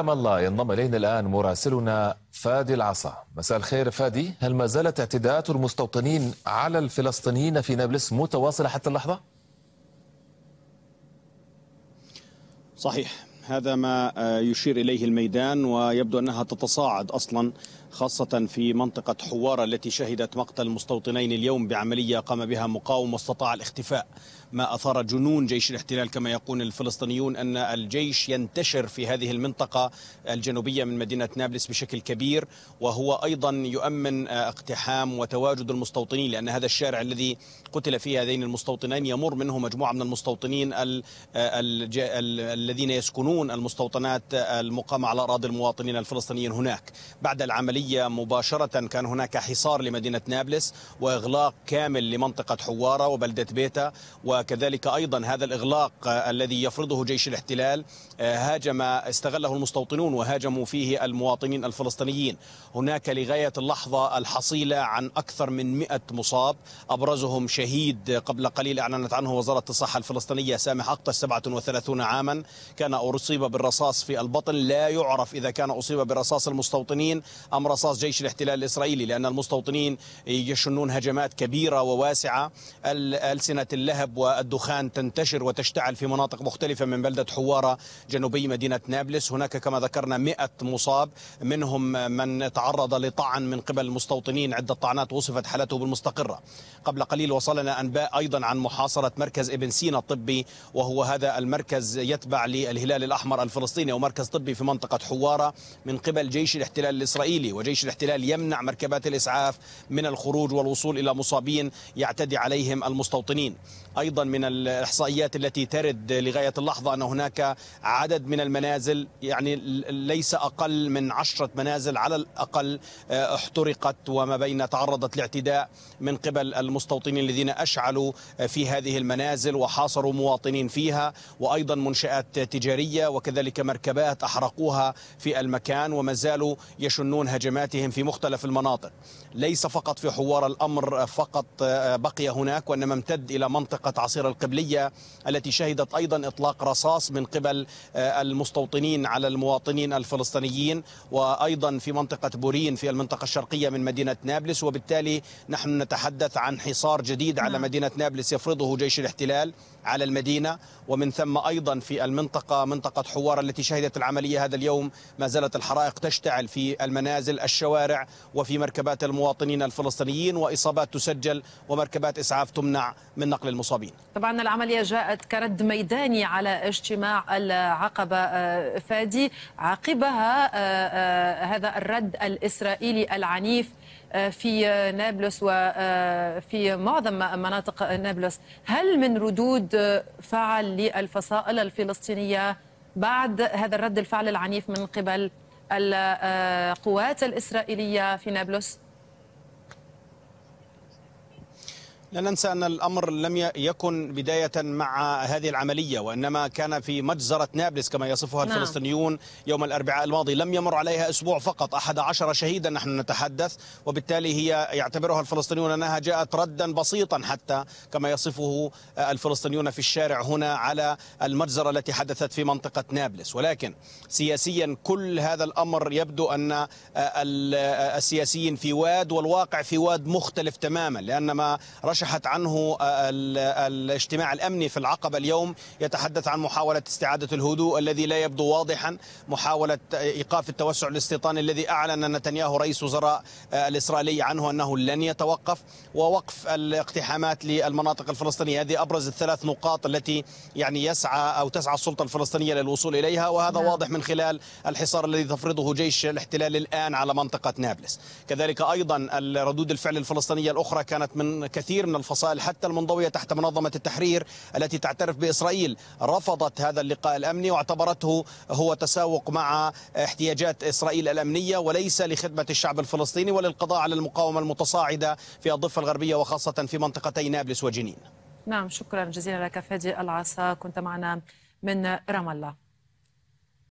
أم الله ينضم إلينا الآن مراسلنا فادي العصا مساء الخير فادي هل ما زالت اعتداءات المستوطنين على الفلسطينيين في نابلس متواصلة حتى اللحظة؟ صحيح هذا ما يشير إليه الميدان ويبدو أنها تتصاعد أصلا خاصة في منطقة حوارة التي شهدت مقتل مستوطنين اليوم بعملية قام بها مقاوم واستطاع الاختفاء ما أثار جنون جيش الاحتلال كما يقول الفلسطينيون أن الجيش ينتشر في هذه المنطقة الجنوبية من مدينة نابلس بشكل كبير وهو أيضا يؤمن آه، اقتحام وتواجد المستوطنين لأن هذا الشارع الذي قتل فيه هذين المستوطنين يمر منه مجموعة من المستوطنين آه، الذين يسكنون المستوطنات آه، المقامة على أراضي المواطنين الفلسطينيين هناك بعد العملية مباشرة كان هناك حصار لمدينة نابلس وإغلاق كامل لمنطقة حوارة وبلدة بيتا و وكذلك أيضا هذا الإغلاق الذي يفرضه جيش الاحتلال آه، هاجم استغله المستوطنون وهاجموا فيه المواطنين الفلسطينيين هناك لغاية اللحظة الحصيلة عن أكثر من 100 مصاب أبرزهم شهيد قبل قليل أعلنت عنه وزارة الصحة الفلسطينية سامح أقطش 37 عاما كان أصيب بالرصاص في البطن لا يعرف إذا كان أصيب برصاص المستوطنين أم رصاص جيش الاحتلال الإسرائيلي لأن المستوطنين يشنون هجمات كبيرة وواسعة ألسنة اللهب و والدخان تنتشر وتشتعل في مناطق مختلفة من بلدة حوارة جنوبي مدينة نابلس هناك كما ذكرنا 100 مصاب منهم من تعرض لطعن من قبل المستوطنين عدة طعنات وصفت حالته بالمستقرة قبل قليل وصلنا أنباء أيضا عن محاصرة مركز ابن سينا الطبي وهو هذا المركز يتبع للهلال الأحمر الفلسطيني أو مركز طبي في منطقة حوارة من قبل جيش الاحتلال الإسرائيلي وجيش الاحتلال يمنع مركبات الإسعاف من الخروج والوصول إلى مصابين يعتدي عليهم المستوطنين أيضا أيضا من الإحصائيات التي ترد لغاية اللحظة أن هناك عدد من المنازل يعني ليس أقل من عشرة منازل على الأقل آه، احترقت وما بين تعرضت لاعتداء من قبل المستوطنين الذين أشعلوا آه، في هذه المنازل وحاصروا مواطنين فيها وأيضا منشآت تجارية وكذلك مركبات أحرقوها في المكان وما زالوا يشنون هجماتهم في مختلف المناطق ليس فقط في حوار الأمر آه، فقط بقي هناك وإنما امتد إلى منطقة العصير القبلية التي شهدت أيضا إطلاق رصاص من قبل آه، المستوطنين على المواطنين الفلسطينيين وأيضا في منطقة بورين في المنطقة الشرقية من مدينة نابلس وبالتالي نحن نتحدث عن حصار جديد على نعم. مدينة نابلس يفرضه جيش الاحتلال على المدينة ومن ثم أيضا في المنطقة منطقة حوار التي شهدت العملية هذا اليوم ما زالت الحرائق تشتعل في المنازل الشوارع وفي مركبات المواطنين الفلسطينيين وإصابات تسجل ومركبات إسعاف تمنع من نقل المصابين طبعا العملية جاءت كرد ميداني على اجتماع العقبة آه، فادي عقبها آه، آه، هذا الرد الإسرائيلي العنيف في نابلس وفي معظم مناطق نابلس هل من ردود فعل للفصائل الفلسطينية بعد هذا الرد الفعل العنيف من قبل القوات الإسرائيلية في نابلس؟ لا ننسى أن الأمر لم يكن بداية مع هذه العملية وإنما كان في مجزرة نابلس كما يصفها نعم. الفلسطينيون يوم الأربعاء الماضي لم يمر عليها أسبوع فقط أحد عشر شهيدا نحن نتحدث وبالتالي هي يعتبرها الفلسطينيون أنها جاءت ردا بسيطا حتى كما يصفه الفلسطينيون في الشارع هنا على المجزرة التي حدثت في منطقة نابلس ولكن سياسيا كل هذا الأمر يبدو أن السياسيين في واد والواقع في واد مختلف تماما لأن ما رشحت عنه آه، الاجتماع الامني في العقبه اليوم يتحدث عن محاوله استعاده الهدوء الذي لا يبدو واضحا محاوله ايقاف التوسع الاستيطاني الذي اعلن نتنياهو رئيس وزراء آه، الاسرائيلي عنه انه لن يتوقف ووقف الاقتحامات للمناطق الفلسطينيه هذه ابرز الثلاث نقاط التي يعني يسعى او تسعى السلطه الفلسطينيه للوصول اليها وهذا نعم. واضح من خلال الحصار الذي تفرضه جيش الاحتلال الان على منطقه نابلس كذلك ايضا ردود الفعل الفلسطينيه الاخرى كانت من كثير كثير من الفصائل حتى المنضوية تحت منظمة التحرير التي تعترف بإسرائيل رفضت هذا اللقاء الأمني واعتبرته هو تساوق مع احتياجات إسرائيل الأمنية وليس لخدمة الشعب الفلسطيني وللقضاء على المقاومة المتصاعدة في الضفة الغربية وخاصة في منطقتي نابلس وجنين نعم شكرا جزيلا لك فادي العصا كنت معنا من رام الله